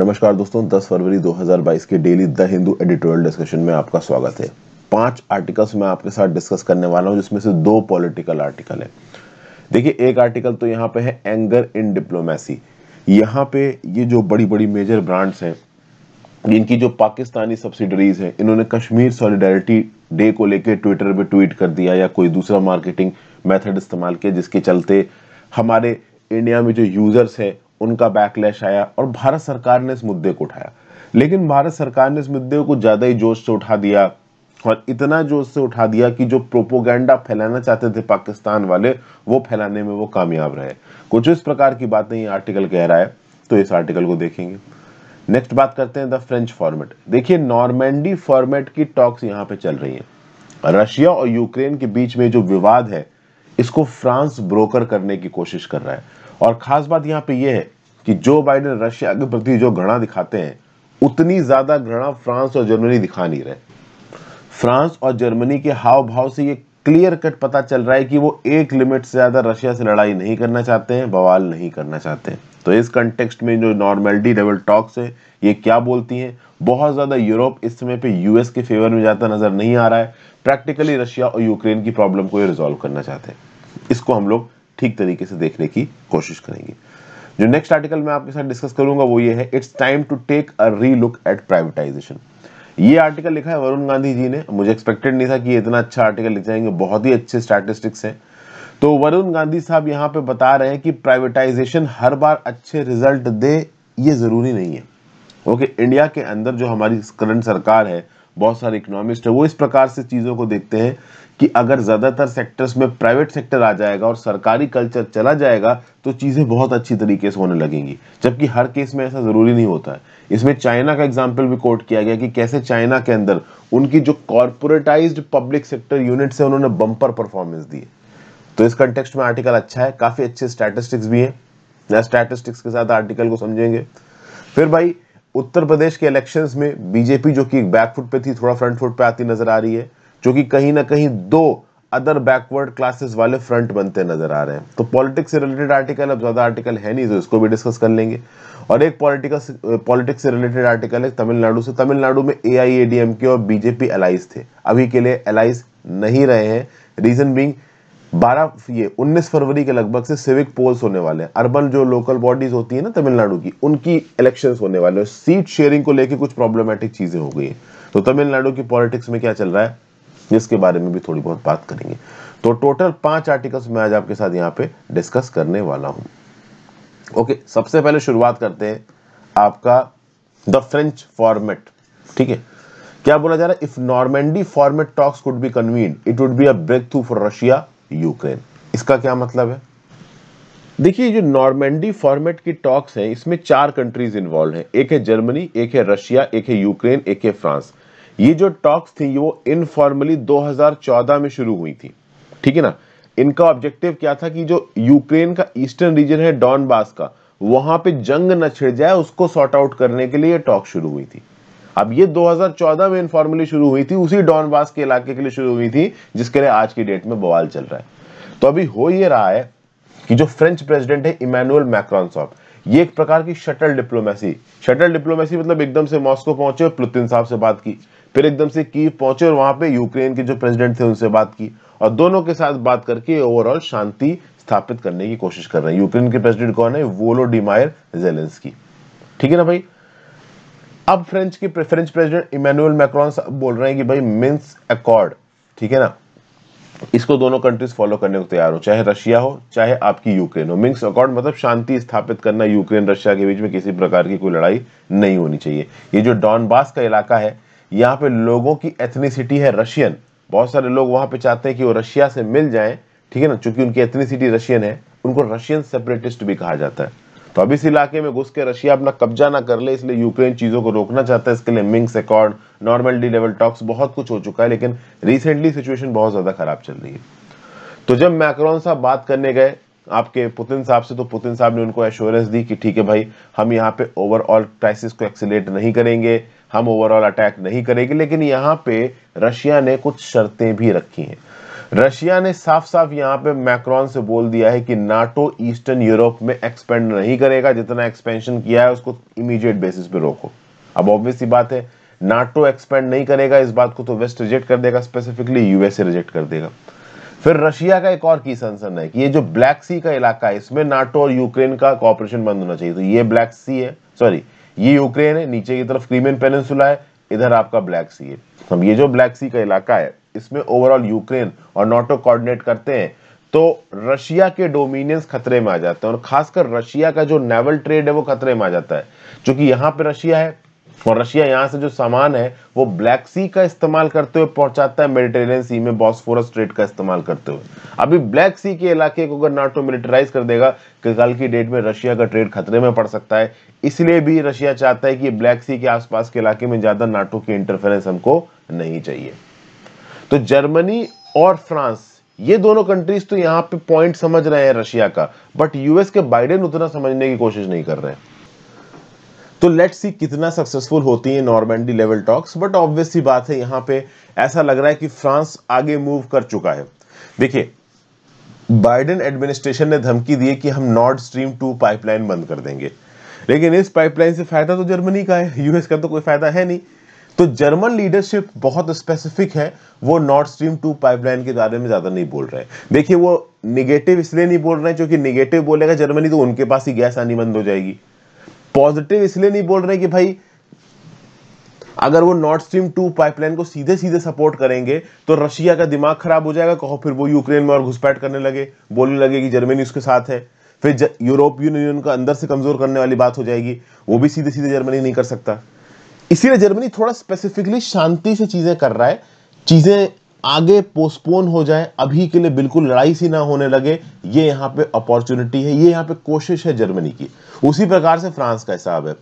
नमस्कार दोस्तों 10 फरवरी 2022 के daily the Hindu editorial discussion में आपका स्वागत है पांच आर्टिकल्स मैं आपके साथ डिस्कस करने वाला हूं जिसमें से दो पॉलिटिकल आर्टिकल है देखिए एक आर्टिकल तो यहाँ पे है एंगर इन डिप्लोमेसी यहाँ पे ये जो बड़ी बड़ी मेजर ब्रांड्स हैं जिनकी जो पाकिस्तानी सब्सिडरीज है इन्होंने कश्मीर सॉलिडेरिटी डे को लेकर ट्विटर पर ट्वीट कर दिया या कोई दूसरा मार्केटिंग मैथड इस्तेमाल किया जिसके चलते हमारे इंडिया में जो यूज़र्स हैं उनका बैकलैश आया और भारत सरकार ने इस मुद्दे को उठाया लेकिन भारत सरकार ने इस मुद्दे को ज़्यादा ही जोश से उठा दिया और इतना जोश से उठा दिया कि जो प्रोपोगंडा फैलाना चाहते थे पाकिस्तान वाले वो फैलाने में वो कामयाब रहे कुछ इस प्रकार की बातें ये आर्टिकल कह रहा है तो इस आर्टिकल को देखेंगे नेक्स्ट बात करते हैं द फ्रेंच फॉर्मेट देखिए नॉर्मेंडी फॉर्मेट की टॉक्स यहाँ पे चल रही है रशिया और यूक्रेन के बीच में जो विवाद है इसको फ्रांस ब्रोकर करने की कोशिश कर रहा है और खास बात यहाँ पे ये है कि जो बाइडन रशिया के प्रति जो घृणा दिखाते हैं उतनी ज्यादा घृणा फ्रांस और जर्मनी दिखा नहीं रहे फ्रांस और जर्मनी के हाव भाव से ये क्लियर कट पता चल रहा है कि वो एक लिमिट से ज्यादा रशिया से लड़ाई नहीं करना चाहते हैं बवाल नहीं करना चाहते हैं तो इस कंटेक्स्ट में जो नॉर्मेलिटी लेवल टॉक्स है ये क्या बोलती हैं बहुत ज़्यादा यूरोप इस समय पे यूएस के फेवर में जाता नज़र नहीं आ रहा है प्रैक्टिकली रशिया और यूक्रेन की प्रॉब्लम को ये रिजोल्व करना चाहते हैं इसको हम लोग ठीक तरीके से देखने की कोशिश करेंगे जो नेक्स्ट आर्टिकल मैं आपके साथ डिस्कस करूंगा वो ये है it's time to take a re look at privatisation ये आर्टिकल लिखा है वरुण गांधी जी ने मुझे एक्सपेक्टेड नहीं था कि इतना अच्छा आर्टिकल लिख जाएंगे बहुत ही अच्छे स्टैटिस्टिक्स हैं तो वरुण गांधी साहब यहाँ पे बता रहे हैं कि प्राइवेटाइजेशन हर बार अच्छे रिजल्ट दे ये ज़रूरी नहीं है ओके okay, इंडिया के अंदर जो हमारी करंट सरकार है बहुत सारे इकोनॉमिस्ट है वो इस प्रकार से चीज़ों को देखते हैं कि अगर ज़्यादातर सेक्टर्स में प्राइवेट सेक्टर आ जाएगा और सरकारी कल्चर चला जाएगा तो चीज़ें बहुत अच्छी तरीके से होने लगेंगी जबकि हर केस में ऐसा ज़रूरी नहीं होता है इसमें चाइना का एग्जाम्पल भी कोट किया गया कि कैसे चाइना के अंदर उनकी जो कॉरपोरेटाइज पब्लिक सेक्टर है से है उन्होंने बंपर परफॉर्मेंस दी तो इस कंटेक्स में आर्टिकल अच्छा है काफ़ी अच्छे स्टैटिस्टिक्स भी है स्टैटिस्टिक्स के साथ आर्टिकल को समझेंगे फिर भाई उत्तर प्रदेश के इलेक्शंस में बीजेपी जो कि बैकफुट पे थी थोड़ा फ्रंट फुट पे आती नजर आ रही है जो कि कहीं ना कहीं दो अदर बैकवर्ड क्लासेस वाले फ्रंट बनते नजर आ रहे हैं तो पॉलिटिक्स से रिलेटेड आर्टिकल अब ज़्यादा आर्टिकल है नहीं तो इसको भी डिस्कस कर लेंगे और एक पॉलिटिकल पॉलिटिक्स से रिलेटेड आर्टिकल है तमिलनाडु से तमिलनाडु में ए आई ए डी एम के और बीजेपी अलाइज थे अभी के लिए अलाइज नहीं रहे हैं रीजन बींग बारह ये उन्नीस फरवरी के लगभग से सिविक पोल्स होने वाले हैं अर्बन जो लोकल बॉडीज होती है ना तमिलनाडु की उनकी इलेक्शन होने वाले हैं सीट शेयरिंग को लेकर कुछ प्रॉब्लमेटिक चीजें हो गई है तो तमिलनाडु की पॉलिटिक्स में क्या चल रहा है जिसके बारे में भी थोड़ी बहुत बात करेंगे तो टोटल पांच आर्टिकल्स मैं आज आपके साथ यहाँ पे डिस्कस करने वाला हूं ओके सबसे पहले शुरुआत करते हैं आपका द फ्रेंच फॉर्मेट ठीक है क्या बोला जा रहा है if Normandy format talks could be convene it would be a breakthrough for Russia Ukraine इसका क्या मतलब है देखिए जो नॉर्मेंडी फॉर्मेट की टॉक्स है इसमें चार कंट्रीज इन्वॉल्व है एक है जर्मनी एक है रशिया एक है यूक्रेन एक है फ्रांस ये जो टॉक्स थी वो इनफॉर्मली 2014 में शुरू हुई थी ठीक है ना इनका ऑब्जेक्टिव क्या था कि जो यूक्रेन का ईस्टर्न रीजन है डॉनबास का वहां पे जंग न छिड़ जाए उसको सॉर्ट आउट करने के लिए टॉक शुरू हुई थी अब ये 2014 में इनफॉर्मली शुरू हुई थी उसी डॉनबास के इलाके के लिए शुरू हुई थी जिसके लिए आज की डेट में बवाल चल रहा है तो अभी हो ये रहा है कि जो फ्रेंच प्रेसिडेंट है इमानुअल मैक्रॉन साहब ये एक प्रकार की शटल डिप्लोमेसी शटल डिप्लोमेसी मतलब एकदम से मॉस्को पहुंचे और पुतिन साहब से बात की फिर एकदम से कीव पहुंचे और वहां पे यूक्रेन के जो प्रेसिडेंट थे उनसे बात की और दोनों के साथ बात करके ओवरऑल शांति स्थापित करने की कोशिश कर रहे हैं यूक्रेन के प्रेसिडेंट कौन है वोलोडिमायर जेलेंस्की ठीक है ना भाई अब फ्रेंच के फ्रेंच प्रेसिडेंट इमेनुअल मैक्रॉन बोल रहे हैं कि भाई मिन्स अकॉर्ड ठीक है ना इसको दोनों कंट्रीज फॉलो करने को तैयार हो चाहे रशिया हो चाहे आपकी यूक्रेन हो मिंस अकॉर्ड मतलब शांति स्थापित करना यूक्रेन रशिया के बीच में किसी प्रकार की कोई लड़ाई नहीं होनी चाहिए ये जो डॉनबास का इलाका है यहाँ पे लोगों की एथनीसिटी है रशियन बहुत सारे लोग वहाँ पे चाहते हैं कि वो रशिया से मिल जाएं ठीक है ना चूंकि उनकी एथनीसिटी रशियन है उनको रशियन सेपरेटिस्ट भी कहा जाता है तो अब इस इलाके में घुस के रशिया अपना कब्जा ना कर ले इसलिए यूक्रेन चीज़ों को रोकना चाहता है इसके लिए मिंग्स accord Normandy level talks बहुत कुछ हो चुका है लेकिन रिसेंटली सिचुएशन बहुत ज़्यादा खराब चल रही है तो जब मैक्रॉन साहब बात करने गए आपके पुतिन साहब से तो पुतिन साहब ने उनको एश्योरेंस दी कि ठीक है भाई हम यहाँ पे ओवरऑल क्राइसिस को एक्सीट नहीं करेंगे हम ओवरऑल अटैक नहीं करेंगे लेकिन यहाँ पे रशिया ने कुछ शर्तें भी रखी हैं रशिया ने साफ साफ यहाँ पे मैक्रॉन से बोल दिया है कि नाटो ईस्टर्न यूरोप में एक्सपेंड नहीं करेगा जितना एक्सपेंशन किया है उसको इमीडिएट बेसिस पे रोको अब ऑब्वियसली बात है नाटो एक्सपेंड नहीं करेगा इस बात को तो वेस्ट रिजेक्ट कर देगा स्पेसिफिकली यूएसए रिजेक्ट कर देगा फिर रशिया का एक और की संसन है कि ये जो ब्लैक सी का इलाका है इसमें नाटो और यूक्रेन का कॉपरेशन बंद होना चाहिए तो ये ब्लैक सी है सॉरी ये यूक्रेन है नीचे की तरफ क्रीमियन पेनिनसुला है इधर आपका ब्लैक सी है तो ये जो ब्लैक सी का इलाका है इसमें ओवरऑल यूक्रेन और नोटो कोऑर्डिनेट करते हैं तो रशिया के डोमिनियंस खतरे में आ जाते हैं और खासकर रशिया का जो नेवल ट्रेड है वो खतरे में आ जाता है क्योंकि यहां पे रशिया है और रशिया यहाँ से जो सामान है वो ब्लैक सी का इस्तेमाल करते हुए पहुंचाता है मेडिटेरियन सी में बॉस्फोरस स्ट्रेट का इस्तेमाल करते हुए अभी ब्लैक सी के इलाके को अगर नाटो मिलिटराइज कर देगा कि कल की डेट में रशिया का ट्रेड खतरे में पड़ सकता है इसलिए भी रशिया चाहता है कि ब्लैक सी के आसपास के इलाके में ज़्यादा नाटो की इंटरफेरेंस हमको नहीं चाहिए तो जर्मनी और फ्रांस ये दोनों कंट्रीज तो यहाँ पे पॉइंट समझ रहे हैं रशिया का बट यूएस के बाइडेन उतना समझने की कोशिश नहीं कर रहे हैं तो लेट्स सी कितना सक्सेसफुल होती है Normandy level talks but obvious सी बात है यहां पे ऐसा लग रहा है कि फ्रांस आगे मूव कर चुका है देखिए बाइडेन एडमिनिस्ट्रेशन ने धमकी दी कि हम नॉर्थ स्ट्रीम टू पाइपलाइन बंद कर देंगे लेकिन इस पाइपलाइन से फायदा तो जर्मनी का है यूएस का तो कोई फायदा है नहीं तो जर्मन लीडरशिप बहुत स्पेसिफिक है वो नॉर्थ स्ट्रीम टू पाइपलाइन के बारे में ज़्यादा नहीं बोल रहे देखिए वो निगेटिव इसलिए नहीं बोल रहे हैं क्योंकि निगेटिव बोलेगा जर्मनी तो उनके पास ही गैस आनी बंद हो जाएगी पॉजिटिव इसलिए नहीं बोल रहे कि भाई अगर वो नॉर्थ स्ट्रीम टू पाइपलाइन को सीधे सीधे सपोर्ट करेंगे तो रशिया का दिमाग खराब हो जाएगा कहो फिर वो यूक्रेन में और घुसपैठ करने लगे बोलने लगे कि जर्मनी उसके साथ है फिर यूरोपियन यूनियन को अंदर से कमजोर करने वाली बात हो जाएगी वो भी सीधे सीधे जर्मनी नहीं कर सकता इसीलिए जर्मनी थोड़ा स्पेसिफिकली शांति से चीजें कर रहा है चीजें आगे पोस्टपोन हो जाए अभी के लिए बिल्कुल लड़ाई सी ना होने लगे ये यहां पे अपॉर्चुनिटी है ये यहां पे कोशिश है जर्मनी की उसी प्रकार से फ्रांस का हिसाब है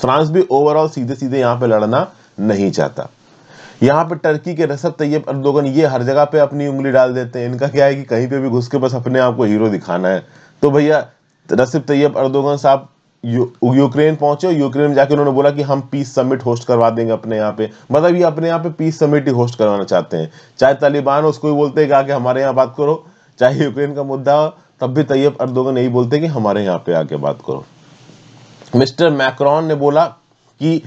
फ्रांस भी ओवरऑल सीधे सीधे यहां पे लड़ना नहीं चाहता यहां पे टर्की के रसद तैयब अर्दोगन ये हर जगह पे अपनी उंगली डाल देते हैं इनका क्या है कि कहीं पे भी घुस के बस अपने आप को हीरो दिखाना है तो भैया रसिब तैयब अर्दोगन साहब यू, यूक्रेन पहुंचे यूक्रेन में जाके उन्होंने बोला कि हम पीस समिट होस्ट करवा देंगे अपने यहाँ पे मतलब ये अपने यहाँ पे पीस समिट ही होस्ट करवाना चाहते हैं चाहे तालिबान उसको ही बोलते हैं कि हमारे यहाँ बात करो चाहे यूक्रेन का मुद्दा हो तब भी तैयब अर्दोगन यही बोलते कि हमारे यहाँ पे आके बात करो मिस्टर मैक्रॉन ने बोला कि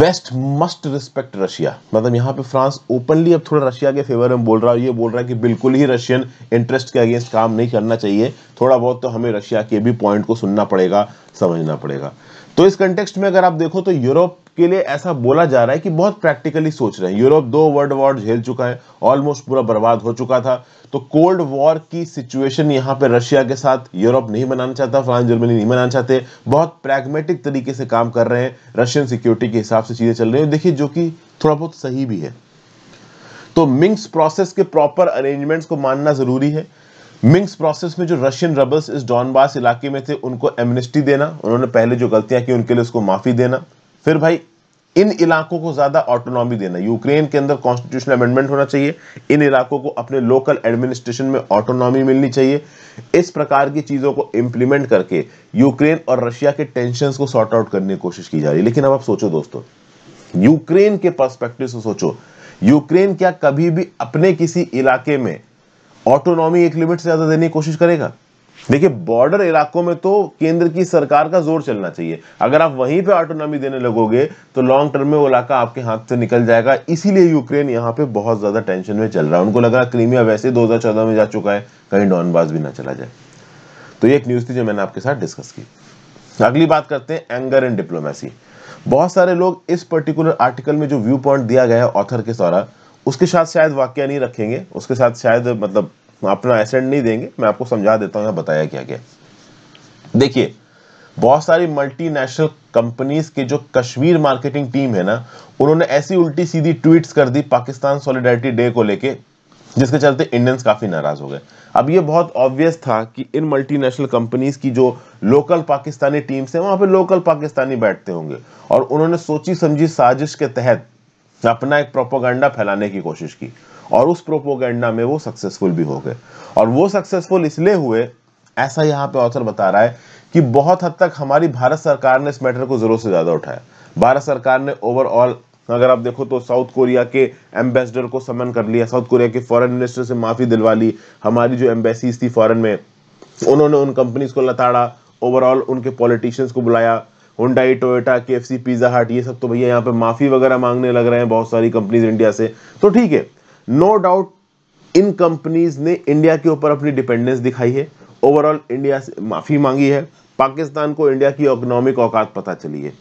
वेस्ट मस्ट रिस्पेक्ट रशिया मतलब यहाँ पे फ्रांस ओपनली अब थोड़ा रशिया के फेवर में बोल रहा है ये बोल रहा है कि बिल्कुल ही रशियन इंटरेस्ट के अगेंस्ट काम नहीं करना चाहिए थोड़ा बहुत तो हमें रशिया के भी पॉइंट को सुनना पड़ेगा समझना पड़ेगा तो इस कंटेक्स्ट में अगर आप देखो तो यूरोप के लिए ऐसा बोला जा रहा है कि बहुत प्रैक्टिकली सोच रहे हैं यूरोप दो वर्ल्ड वॉर झेल चुका है ऑलमोस्ट पूरा बर्बाद हो चुका था तो कोल्ड वॉर की सिचुएशन यहां पे रशिया के साथ यूरोप नहीं बनाना चाहता फ्रांस जर्मनी नहीं बनाना चाहते बहुत प्रैग्मेटिक तरीके से काम कर रहे हैं रशियन सिक्योरिटी के हिसाब से चीजें चल रही है देखिए जो कि थोड़ा बहुत सही भी है तो मिंग्स प्रोसेस के प्रॉपर अरेंजमेंट्स को मानना जरूरी है मिंग्स प्रोसेस में जो रशियन रबल्स इस डॉनबास इलाके में थे उनको एमनेस्टी देना उन्होंने पहले जो गलतियां की उनके लिए उसको माफ़ी देना फिर भाई इन इलाकों को ज़्यादा ऑटोनॉमी देना यूक्रेन के अंदर कॉन्स्टिट्यूशनल अमेंडमेंट होना चाहिए इन इलाकों को अपने लोकल एडमिनिस्ट्रेशन में ऑटोनॉमी मिलनी चाहिए इस प्रकार की चीज़ों को इम्प्लीमेंट करके यूक्रेन और रशिया के टेंशन को सॉर्ट आउट करने की कोशिश की जा रही है लेकिन अब आप सोचो दोस्तों यूक्रेन के परस्पेक्टिव से सोचो यूक्रेन क्या कभी भी अपने किसी इलाके में ऑटोनॉमी एक लिमिट से ज़्यादा देने की कोशिश करेगा देखिए बॉर्डर इलाकों में तो केंद्र की सरकार का जोर चलना चाहिए अगर आप वहीं पे ऑटोनॉमी देने लगोगे तो लॉन्ग टर्म में वो इलाका आपके हाथ से निकल जाएगा इसीलिए यूक्रेन यहाँ पे बहुत ज़्यादा टेंशन में चल रहा है उनको लग रहा क्रीमिया वैसे 2014 में जा चुका है कहीं डॉनबाज भी ना चला जाए तो ये एक न्यूज़ थी जो मैंने आपके साथ डिस्कस की अगली बात करते हैं एंगर एंड डिप्लोमेसी बहुत सारे लोग इस पर्टिकुलर आर्टिकल में जो व्यू पॉइंट दिया गया है ऑथर के द्वारा उसके साथ शायद वाक्य नहीं रखेंगे उसके साथ शायद मतलब अपना एसेंट नहीं देंगे मैं आपको समझा देता हूँ या बताया क्या क्या देखिए बहुत सारी मल्टीनेशनल कंपनीज की जो कश्मीर मार्केटिंग टीम है ना उन्होंने ऐसी उल्टी सीधी ट्वीट्स कर दी पाकिस्तान सॉलिडारिटी डे को लेके जिसके चलते इंडियंस काफ़ी नाराज हो गए अब ये बहुत ऑब्वियस था कि इन मल्टीनेशनल कंपनीज की जो लोकल पाकिस्तानी टीम्स है वहां पे लोकल पाकिस्तानी बैठते होंगे और उन्होंने सोची समझी साजिश के तहत अपना एक प्रोपोगंडा फैलाने की कोशिश की और उस प्रोपोगंडा में वो सक्सेसफुल भी हो गए और वो सक्सेसफुल इसलिए हुए ऐसा यहाँ पे ऑथर बता रहा है कि बहुत हद तक हमारी भारत सरकार ने इस मैटर को जरूर से ज़्यादा उठाया भारत सरकार ने ओवरऑल अगर आप देखो तो साउथ कोरिया के एम्बेसडर को समन कर लिया साउथ कोरिया के फॉरेन मिनिस्टर से माफ़ी दिलवा ली हमारी जो एम्बेसीज थी फॉरेन में उन्होंने उन कंपनीज को लताड़ा ओवरऑल उनके पॉलिटिशियंस को बुलाया हुडाई टोयोटा के एफ पिज़्ज़ा हट ये सब तो भैया यहाँ पे माफ़ी वगैरह मांगने लग रहे हैं बहुत सारी कंपनीज इंडिया से तो ठीक है नो डाउट इन कंपनीज ने इंडिया के ऊपर अपनी डिपेंडेंस दिखाई है ओवरऑल इंडिया से माफ़ी मांगी है पाकिस्तान को इंडिया की इकोनॉमिक औकात पता चली है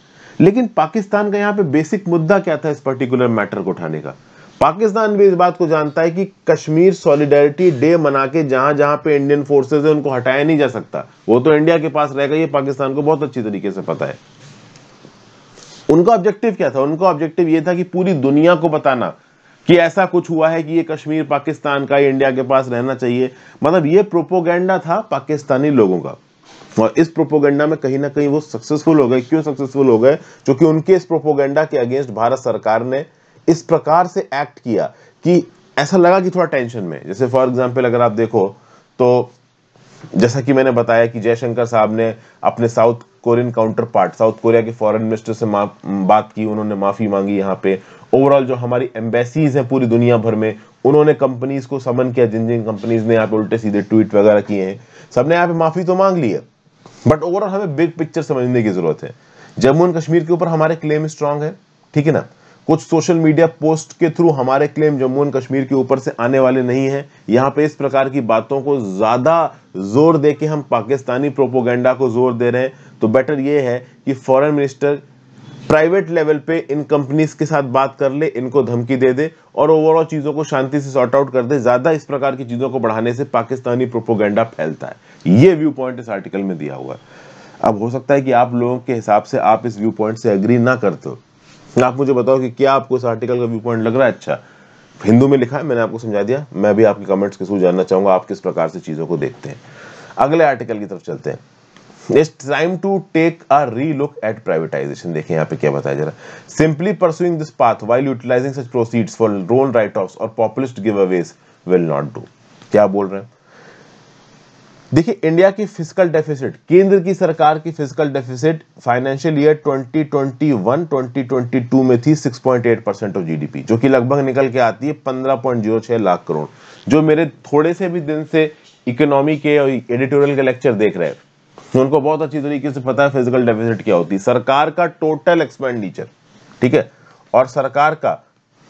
लेकिन पाकिस्तान का यहाँ पे बेसिक मुद्दा क्या था इस पर्टिकुलर मैटर को उठाने का पाकिस्तान भी इस बात को जानता है कि कश्मीर सॉलिडेरिटी डे मना के जहां जहां पे इंडियन फोर्सेज है उनको हटाया नहीं जा सकता वो तो इंडिया के पास रहेगा ये पाकिस्तान को बहुत अच्छी तरीके से पता है उनका ऑब्जेक्टिव क्या था उनका ऑब्जेक्टिव ये था कि पूरी दुनिया को बताना कि ऐसा कुछ हुआ है कि ये कश्मीर पाकिस्तान का इंडिया के पास रहना चाहिए मतलब ये प्रोपोगेंडा था पाकिस्तानी लोगों का और इस प्रोपोगेंडा में कहीं ना कहीं वो सक्सेसफुल हो गए क्यों सक्सेसफुल हो गए क्योंकि उनके इस प्रोपोगेंडा के अगेंस्ट भारत सरकार ने इस प्रकार से एक्ट किया कि ऐसा लगा कि थोड़ा टेंशन में जैसे फॉर एग्जाम्पल अगर आप देखो तो जैसा कि मैंने बताया कि जयशंकर साहब ने अपने South Korean counterpart South Korea के फॉरेन मिनिस्टर से बात की उन्होंने माफ़ी मांगी यहाँ पे ओवरऑल जो हमारी एम्बेसीज हैं पूरी दुनिया भर में उन्होंने कंपनीज को समन किया जिन जिन कंपनीज ने यहाँ पे उल्टे सीधे ट्वीट वगैरह किए हैं सबने यहाँ पे माफ़ी तो मांग ली है बट ओवरऑल हमें बिग पिक्चर समझने की ज़रूरत है जम्मू एंड कश्मीर के ऊपर हमारे क्लेम स्ट्रांग है ठीक है ना कुछ सोशल मीडिया पोस्ट के थ्रू हमारे क्लेम जम्मू एंड कश्मीर के ऊपर से आने वाले नहीं है यहाँ पे इस प्रकार की बातों को ज़्यादा जोर दे के हम पाकिस्तानी प्रोपोगेंडा को जोर दे रहे हैं तो बेटर ये है कि फॉरेन मिनिस्टर प्राइवेट लेवल पे इन कंपनीज के साथ बात कर ले इनको धमकी दे दे और ओवरऑल चीज़ों को शांति से सॉर्ट आउट कर दे ज़्यादा इस प्रकार की चीज़ों को बढ़ाने से पाकिस्तानी प्रोपोगेंडा फैलता है ये व्यू पॉइंट इस आर्टिकल में दिया हुआ है अब हो सकता है कि आप लोगों के हिसाब से आप इस व्यू पॉइंट से एग्री ना करते हो आप मुझे बताओ कि क्या आपको इस आर्टिकल का व्यू पॉइंट लग रहा है अच्छा हिंदू में लिखा है मैंने आपको समझा दिया मैं भी आपके कमेंट्स के थ्रू जानना चाहूंगा आप किस प्रकार से चीज़ों को देखते हैं अगले आर्टिकल की तरफ चलते हैं it's time to take a re look at privatisation देखें यहाँ पे क्या बताया जा रहा है simply pursuing this path while utilising such proceeds for roll write off और populist giveaways will not do क्या बोल रहे हैं देखिए इंडिया की फिजिकल डेफिसिट केंद्र की सरकार की फिजिकल डेफिसिट फाइनेंशियल ईयर 2021 2022 में थी 6.8 परसेंट ऑफ जीडीपी जो कि लगभग निकल के आती है 15.06 लाख करोड़ जो मेरे थोड़े से भी दिन से इकोनॉमी के और एडिटोरियल के लेक्चर देख रहे हैं उनको बहुत अच्छी तरीके से पता है फिजिकल डेफिसिट क्या होती है सरकार का टोटल एक्सपेंडिचर ठीक है और सरकार का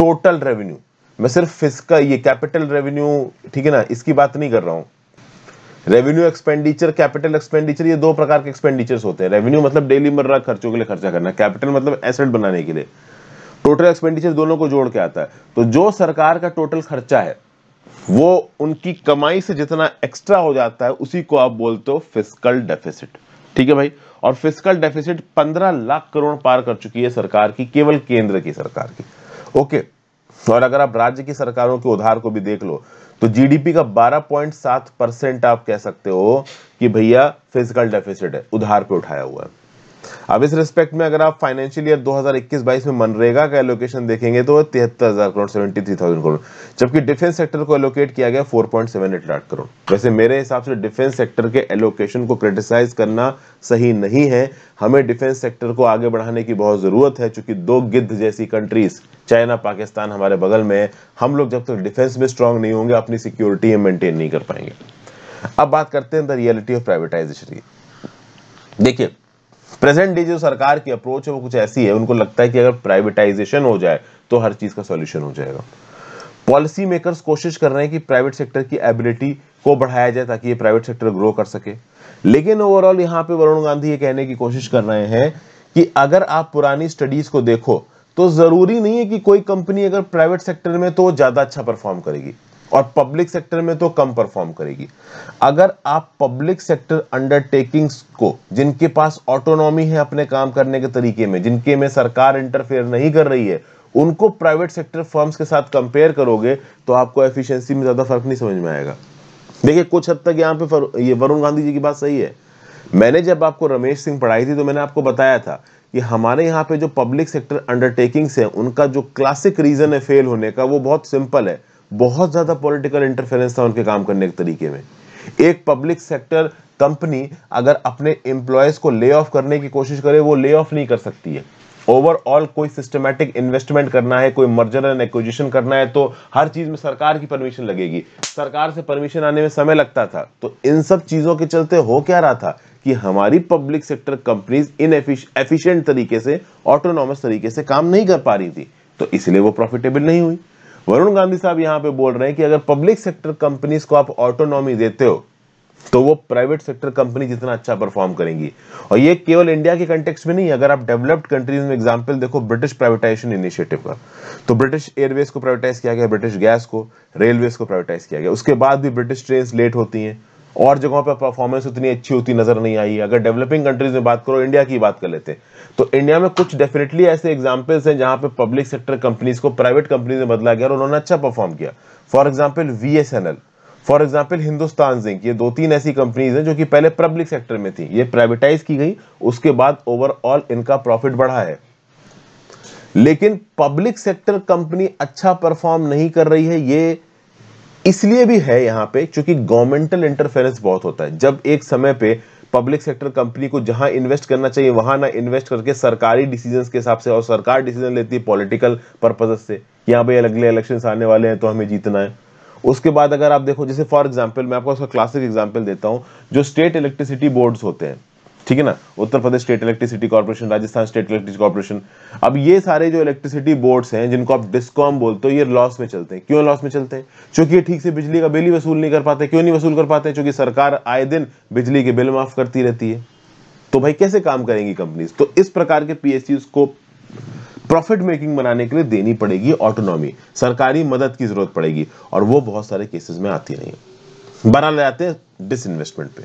टोटल रेवेन्यू मैं सिर्फ फिजिकल ये कैपिटल रेवेन्यू ठीक है ना इसकी बात नहीं कर रहा हूँ रेवेन्यू एक्सपेंडिचर कैपिटल एक्सपेंडिचर ये दो प्रकार के एक्सपेंडिचर्स होते हैं रेवेन्यू मतलब डेली मर्रा खर्चों के लिए खर्चा करना कैपिटल मतलब एसेट बनाने के लिए टोटल एक्सपेंडिचर दोनों को जोड़ के आता है तो जो सरकार का टोटल खर्चा है वो उनकी कमाई से जितना एक्स्ट्रा हो जाता है उसी को आप बोलते हो फिजिकल डेफिसिट ठीक है भाई और फिजिकल डेफिसिट पंद्रह लाख करोड़ पार कर चुकी है सरकार की केवल केंद्र की सरकार की ओके और अगर आप राज्य की सरकारों के उधार को भी देख लो तो जीडीपी का 12.7 परसेंट आप कह सकते हो कि भैया फिजिकल डेफिसिट है उधार पे उठाया हुआ है अब इस रिस्पेक्ट में अगर आप फाइनेंशियल ईयर 2021-22 में मनरेगा का एलोकेशन देखेंगे तो तिहत्तर crore seventy three thousand crore जबकि डिफेंस सेक्टर को एलोकेट किया गया 4.78 लाख करोड़ वैसे मेरे हिसाब से डिफेंस सेक्टर के एलोकेशन को क्रिटिसाइज करना सही नहीं है हमें डिफेंस सेक्टर को आगे बढ़ाने की बहुत ज़रूरत है चूंकि दो गिद्ध जैसी कंट्रीज चाइना पाकिस्तान हमारे बगल में है हम लोग जब तक तो डिफेंस में स्ट्रांग नहीं होंगे अपनी सिक्योरिटी मेंटेन नहीं कर पाएंगे अब बात करते हैं द रियलिटी ऑफ प्राइवेटाइजेशन की देखिए प्रेजेंट डे जो सरकार की अप्रोच है वो कुछ ऐसी है उनको लगता है कि अगर प्राइवेटाइजेशन हो जाए तो हर चीज का सोल्यूशन हो जाएगा पॉलिसी मेकर्स कोशिश कर रहे हैं कि प्राइवेट सेक्टर की एबिलिटी को बढ़ाया जाए ताकि ये प्राइवेट सेक्टर ग्रो कर सके लेकिन ओवरऑल यहाँ पे वरुण गांधी ये कहने की कोशिश कर रहे हैं कि अगर आप पुरानी स्टडीज को देखो तो जरूरी नहीं है कि कोई कंपनी अगर प्राइवेट सेक्टर में तो ज्यादा अच्छा परफॉर्म करेगी और पब्लिक सेक्टर में तो कम परफॉर्म करेगी अगर आप पब्लिक सेक्टर अंडरटेकिंग्स को जिनके पास ऑटोनॉमी है अपने काम करने के तरीके में जिनके में सरकार इंटरफेयर नहीं कर रही है उनको प्राइवेट सेक्टर फर्म्स के साथ कंपेयर करोगे तो आपको एफिशिएंसी में ज़्यादा फर्क नहीं समझ में आएगा देखिए कुछ हद तक यहाँ पे ये वरुण गांधी जी की बात सही है मैंने जब आपको रमेश सिंह पढ़ाई थी तो मैंने आपको बताया था कि हमारे यहाँ पे जो पब्लिक सेक्टर अंडरटेकिंग्स हैं उनका जो क्लासिक रीज़न है फेल होने का वो बहुत सिंपल है बहुत ज़्यादा पॉलिटिकल इंटरफेरेंस था उनके काम करने के तरीके में एक पब्लिक सेक्टर कंपनी अगर अपने एम्प्लॉयज को ले ऑफ करने की कोशिश करे वो ले ऑफ नहीं कर सकती है ओवरऑल कोई सिस्टमेटिक इन्वेस्टमेंट करना है कोई मर्जर एंड एक्विजिशन करना है तो हर चीज में सरकार की परमिशन लगेगी सरकार से परमिशन आने में समय लगता था तो इन सब चीजों के चलते हो क्या रहा था कि हमारी public sector companies inefficient तरीके से ऑटोनॉमस तरीके से काम नहीं कर पा रही थी तो इसलिए वो प्रॉफिटेबल नहीं हुई वरुण गांधी साहब यहां पे बोल रहे हैं कि अगर पब्लिक सेक्टर कंपनीज को आप ऑटोनॉमी देते हो तो वो प्राइवेट सेक्टर कंपनी जितना अच्छा परफॉर्म करेंगी और ये केवल इंडिया के कंटेक्स में नहीं अगर आप डेवलप्ड कंट्रीज में एग्जांपल देखो ब्रिटिश प्राइवेटाइजेशन इनिशिएटिव का तो ब्रिटिश एयरवेज को प्राइवेटाइज किया गया ब्रिटिश गैस को रेलवेज को प्राइवेटाइज किया गया उसके बाद भी ब्रिटिश ट्रेन लेट होती हैं और जगहों पर परफॉर्मेंस उतनी अच्छी होती नजर नहीं आई अगर डेवलपिंग कंट्रीज में बात करो इंडिया की बात कर लेते तो इंडिया में कुछ डेफिनेटली ऐसे एग्जाम्पल्स हैं जहां पे पब्लिक सेक्टर कंपनीज को प्राइवेट कंपनीज में बदला गया और उन्होंने अच्छा परफॉर्म किया for example V S N L for example Hindustan Zinc ये दो तीन ऐसी कंपनीज हैं जो कि पहले पब्लिक सेक्टर में थी ये प्राइवेटाइज की गई उसके बाद ओवरऑल इनका प्रॉफिट बढ़ा है लेकिन पब्लिक सेक्टर कंपनी अच्छा परफॉर्म नहीं कर रही है ये इसलिए भी है यहाँ पे क्योंकि गवर्नमेंटल इंटरफेरेंस बहुत होता है जब एक समय पे पब्लिक सेक्टर कंपनी को जहां इन्वेस्ट करना चाहिए वहां ना इन्वेस्ट करके सरकारी डिसीजन के हिसाब से और सरकार डिसीजन लेती है पॉलिटिकल पर्पज से कि हाँ भाई अगले इलेक्शन आने वाले हैं तो हमें जीतना है उसके बाद अगर आप देखो जैसे फॉर एग्जाम्पल मैं आपको उसका क्लासिक एग्जाम्पल देता हूँ जो स्टेट इलेक्ट्रिसिटी बोर्ड्स होते हैं ठीक है ना Uttar Pradesh State Electricity Corporation Rajasthan State Electricity Corporation अब ये सारे जो इलेक्ट्रिसिटी बोर्ड्स हैं जिनको आप डिस्कॉम बोलते हो ये लॉस में चलते हैं क्यों लॉस में चलते हैं क्योंकि ये ठीक से बिजली का बिल ही वसूल नहीं कर पाते क्यों नहीं वसूल कर पाते क्योंकि सरकार आए दिन बिजली के बिल माफ करती रहती है तो भाई कैसे काम करेंगी कंपनीज तो इस प्रकार के पीएसयू को प्रॉफिट मेकिंग बनाने के लिए देनी पड़ेगी ऑटोनॉमी सरकारी मदद की जरूरत पड़ेगी और वो बहुत सारे केसेस में आती नहीं है ले जाते हैं डिसइन्वेस्टमेंट पे